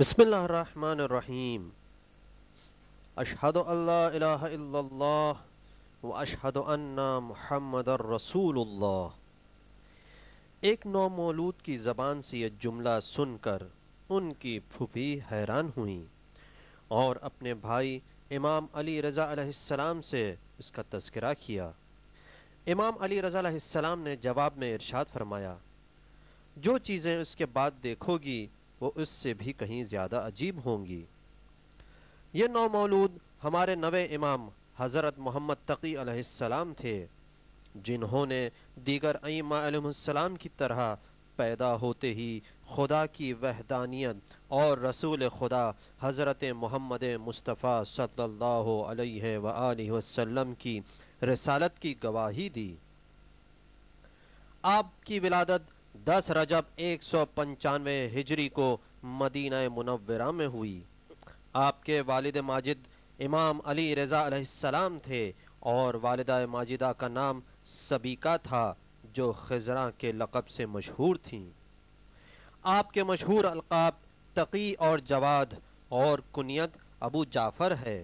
बसमीम अशहद अल्लाह व अशहद अन्ना महमद एक नौमौलूद की ज़बान से यह जुमला सुनकर उनकी फूफी हैरान हुई और अपने भाई इमाम अली रज़ा अलैहिस्सलाम से इसका तस्करा किया इमाम अली रज़ा अलैहिस्सलाम ने जवाब में इरशाद फरमाया जो चीज़ें उसके बाद देखोगी वो उससे भी कहीं ज़्यादा अजीब होंगी ये नौ मौलूद हमारे नवे इमाम हज़रत मोहम्मद तकी थे जिन्होंने दीगर अईमाम की तरह पैदा होते ही खुदा की वहदानियत और रसूल खुदा हज़रत मोहम्मद मुस्तफ़ा सल्लल्लाहु की रसालत की गवाही दी आपकी विलादत दस रजब एक सौ पंचानवे हिजरी को मदीना मुनवरा में हुई आपके वालद माजिद इमाम अली रज़ा थे और वालदा माजिदा का नाम सबीका था जो खजरा के लक़ब से मशहूर थीं आपके मशहूर अलकाब तकी और जवाद और कुनियत अबू जाफ़र है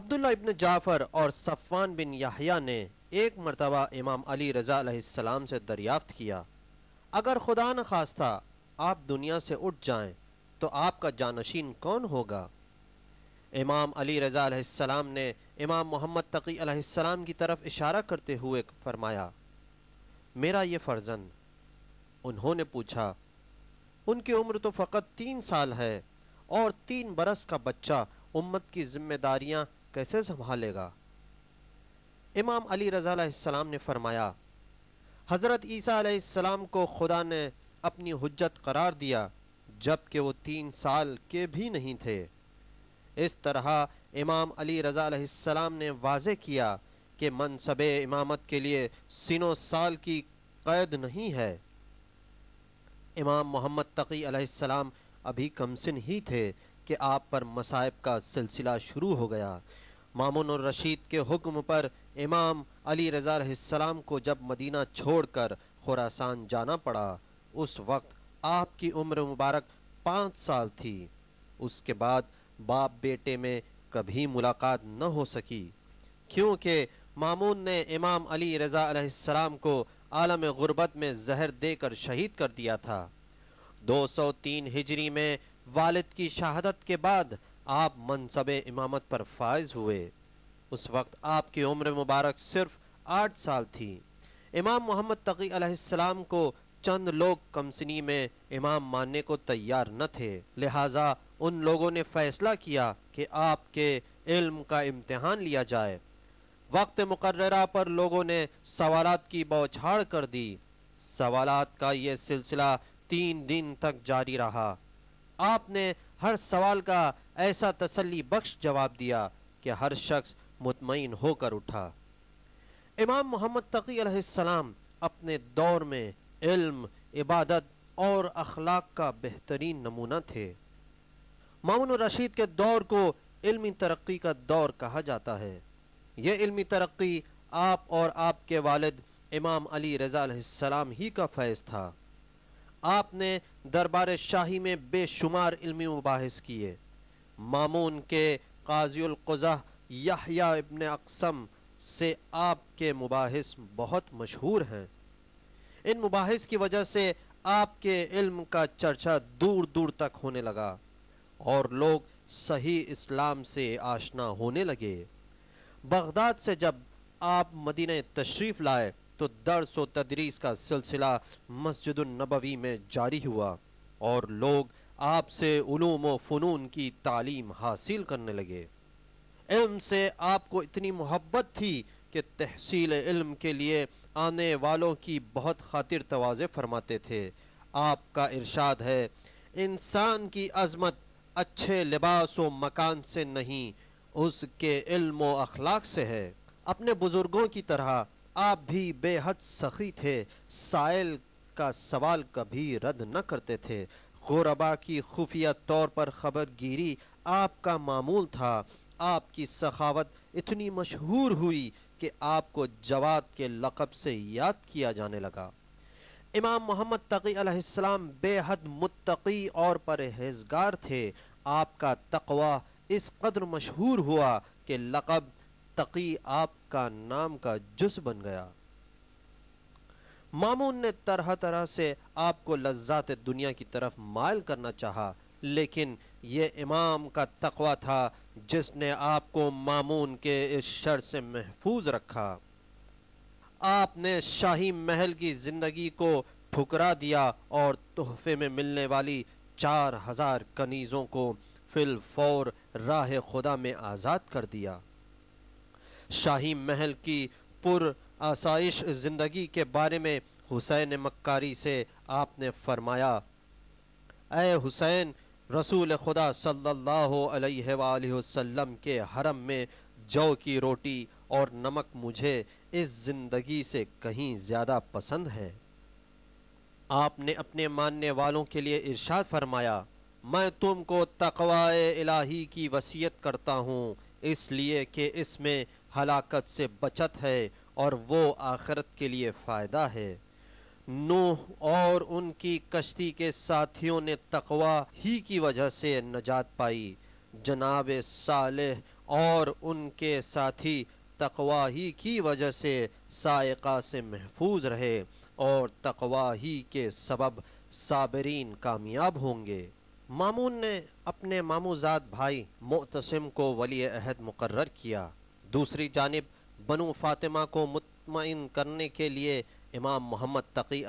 अब्दुल्ला इबन जाफ़र और सफ़ान बिन याहिया ने एक मरतबा इमाम अली रज़ा से दरियाफ़त किया अगर खुदा न खास्ता आप दुनिया से उठ जाएं तो आपका जानशीन कौन होगा इमाम अली रज़ा ने इमाम मोहम्मद तकी की तरफ इशारा करते हुए फरमाया मेरा ये फ़र्जन उन्होंने पूछा उनकी उम्र तो फ़कत तीन साल है और तीन बरस का बच्चा उम्मत की जिम्मेदारियां कैसे संभालेगा इमाम अली रज़ालाम ने फरमाया हज़रत ईसा आसमाम को खुदा ने अपनी हजत करार दिया जबकि वो तीन साल के भी नहीं थे इस तरह इमाम अली रज़ालाम ने वाज किया कि मनसब इमामत के लिए सिनों साल की कैद नहीं है इमाम मोहम्मद तकी अलैहिस्सलाम अभी कमसिन ही थे कि आप पर मसाइब का सिलसिला शुरू हो गया मामून और रशीद के हुक्म पर इमाम अली रजा सलाम को जब मदीना छोड़कर खुरासान जाना पड़ा उस वक्त आपकी उम्र मुबारक पाँच साल थी उसके बाद बाप बेटे में कभी मुलाकात न हो सकी क्योंकि मामून ने इमाम अली रजा सलाम को आलम गुरबत में जहर देकर शहीद कर दिया था 203 हिजरी में वालिद की शहादत के बाद आप मनसब इमामत पर फायज हुए उस वक्त आपकी उम्र मुबारक सिर्फ आठ साल थी इमाम मोहम्मद तकी अलैहिस्सलाम को चंद लोग कमसनी में इमाम मानने को तैयार न थे लिहाजा उन लोगों ने फैसला किया कि आपके इल्म का इम्तहान लिया जाए वक्त मुकर्रा पर लोगों ने सवालात की बौछाड़ कर दी सवालात का ये सिलसिला तीन दिन तक जारी रहा आपने हर सवाल का ऐसा तसली बख्श जवाब दिया कि हर शख्स मुतमिन होकर उठा इमाम मोहम्मद तकीसम अपने दौर में इल्म इबादत और अखलाक का बेहतरीन नमूना थे मामून रशीद के दौर को इल्मी तरक्की का दौर कहा जाता है यह इल्मी तरक्की आप और आपके वालद इमाम अली रज़ाम ही का फैज़ था आपने दरबार शाही में बेशुमार इल्मी मुबास किए मामून के काजीलक़ज़ह याहिया इबन अकसम से आपके मुबाहिस बहुत मशहूर हैं इन मुबाहिस की वजह से आपके इल्म का चर्चा दूर दूर तक होने लगा और लोग सही इस्लाम से आशना होने लगे बगदाद से जब आप मदीन तशरीफ़ लाए तो दर्स व तदरीस का सिलसिला मस्जिद नबवी में जारी हुआ और लोग आपसे व फ़नून की तालीम हासिल करने लगे इल्म से आपको इतनी मोहब्बत थी कि तहसील इल्म के लिए आने वालों की बहुत खातिर तोज़ फरमाते थे आपका इरशाद है इंसान की अजमत अच्छे लिबास व मकान से नहीं उसके इल्म व अखलाक से है अपने बुज़ुर्गों की तरह आप भी बेहद सखी थे साइल का सवाल कभी रद्द न करते थे गोरबा की खुफिया तौर पर खबर गिरी आपका मामूल था आपकी सखावत इतनी मशहूर हुई कि आपको जवाब के लक़ब से याद किया जाने लगा इमाम मोहम्मद तकीम बेहद मुतकी और परहेजगार थे आपका तकवा इस कदर मशहूर हुआ कि लक़ब तकी आपका नाम का जुस बन गया मामून ने तरह तरह से आपको लज्जात दुनिया की तरफ मायल करना चाहा लेकिन ये इमाम का तकवा था जिसने आपको मामून के इस शर से महफूज रखा आपने शाही महल की ज़िंदगी को ठुकरा दिया और तोहफे में मिलने वाली चार हज़ार कनीज़ों को फिलफौर राह खुदा में आज़ाद कर दिया शाही महल की पुर आसाइश ज़िंदगी के बारे में हुसैन मक्कारी से आपने फरमाया ए हुसैन रसूल खुदा सल्लल्लाहु अलैहि वसल्लम के हरम में जौ की रोटी और नमक मुझे इस ज़िंदगी से कहीं ज़्यादा पसंद है आपने अपने मानने वालों के लिए इर्शाद फरमाया मैं तुमको तकवाए इलाही की वसीयत करता हूँ इसलिए कि इसमें हलाकत से बचत है और वो आखरत के लिए फ़ायदा है नूह और उनकी कश्ती के साथियों ने तकवा ही की वजह से नजात पाई जनाब साले और उनके साथी तकवा ही की वजह से सायका से महफूज रहे और तकवा ही के सबब साबरीन कामयाब होंगे मामून ने अपने मामूजाद भाई मोतसम को वली अहद मुकर किया दूसरी जानब बनु फातिमा को मुतमिन करने के लिए इमाम मोहम्मद तकी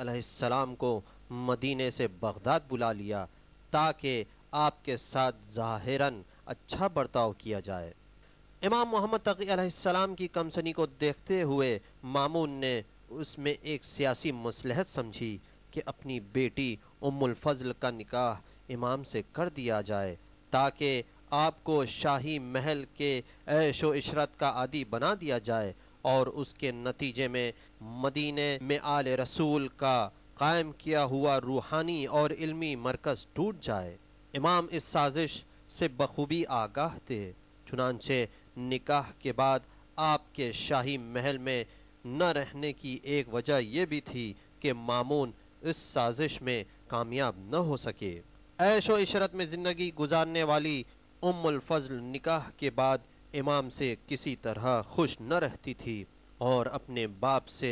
को मदीने से बगदाद बुला लिया ताकि आपके साथ ज़ाहिरन अच्छा बर्ताव किया जाए इमाम मोहम्मद तकी की कमसनी को देखते हुए मामून ने उसमें एक सियासी मसलहत समझी कि अपनी बेटी उमुलफल का निकाह इमाम से कर दिया जाए ताकि आपको शाही महल के ऐशो इशरत का आदि बना दिया जाए और उसके नतीजे में मदीने में आले रसूल का कायम किया हुआ रूहानी और इल्मी मरकज़ टूट जाए इमाम इस साजिश से बखूबी आगाह थे चुनानचे निकाह के बाद आपके शाही महल में न रहने की एक वजह यह भी थी कि मामून इस साजिश में कामयाब न हो सके ऐशो इशरत में ज़िंदगी गुजारने वाली उम्मल फजल निकाह के बाद इमाम से किसी तरह खुश न रहती थी और अपने बाप से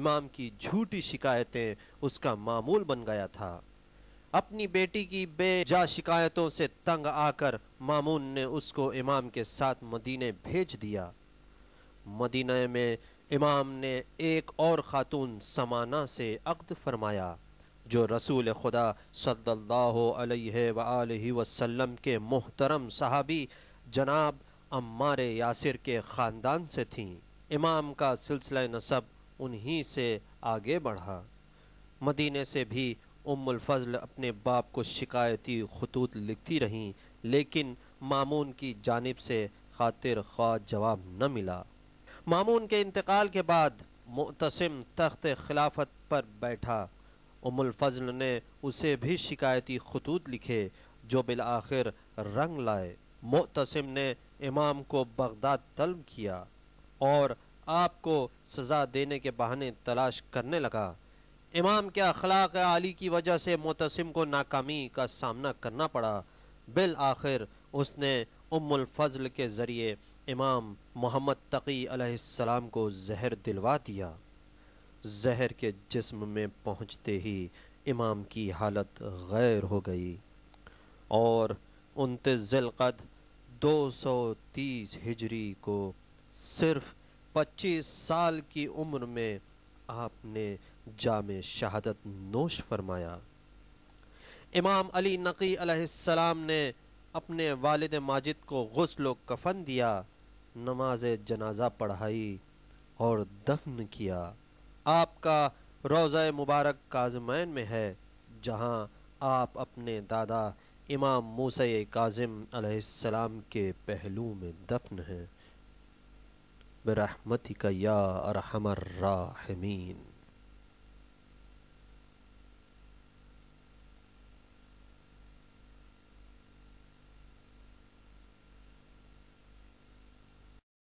इमाम की झूठी शिकायतें उसका मामूल बन गया था अपनी बेटी की बेजा शिकायतों से तंग आकर मामून ने उसको इमाम के साथ मदीने भेज दिया मदीने में इमाम ने एक और खातून समाना से अक्द फरमाया जो रसूल खुदा सल्लल्लाहु सल्ला वसल्लम के मोहतरम सहाबी जनाब अम्मार यासिर के ख़ानदान से थीं इमाम का सिलसिला नसब उन्हीं से आगे बढ़ा मदीने से भी उम्मफ़ल अपने बाप को शिकायती खतूत लिखती रहीं लेकिन मामून की जानब से खातिर ख्वा जवाब न मिला मामून के इंतकाल के बाद मुतसम तख्त खिलाफत पर बैठा उमुल फजल ने उसे भी शिकायती खतूत लिखे जो बिल आखिर रंग लाए मोतसम ने इमाम को बगदाद तलब किया और आपको सज़ा देने के बहाने तलाश करने लगा इमाम के अखलाक आली की वजह से मोतसम को नाकामी का सामना करना पड़ा बिल आखिर उसने उमुल फजल के ज़रिए इमाम मोहम्मद तकी अलैहिस्सलाम को जहर दिलवा दिया जहर के जिस्म में पहुंचते ही इमाम की हालत गैर हो गई और उनतीस जिलकद 230 हिजरी को सिर्फ 25 साल की उम्र में आपने जाम शहादत नोश फरमाया इमाम अली नकी अलैहिस्सलाम ने अपने वालिद माजिद को गसल कफन दिया नमाज जनाजा पढ़ाई और दफन किया आपका रोज़ मुबारक काजमैन में है जहाँ आप अपने दादा इमाम मूस काजिम अलैहिस्सलाम के पहलू में दफन हैं बरहमत का या अरहमर राहमीन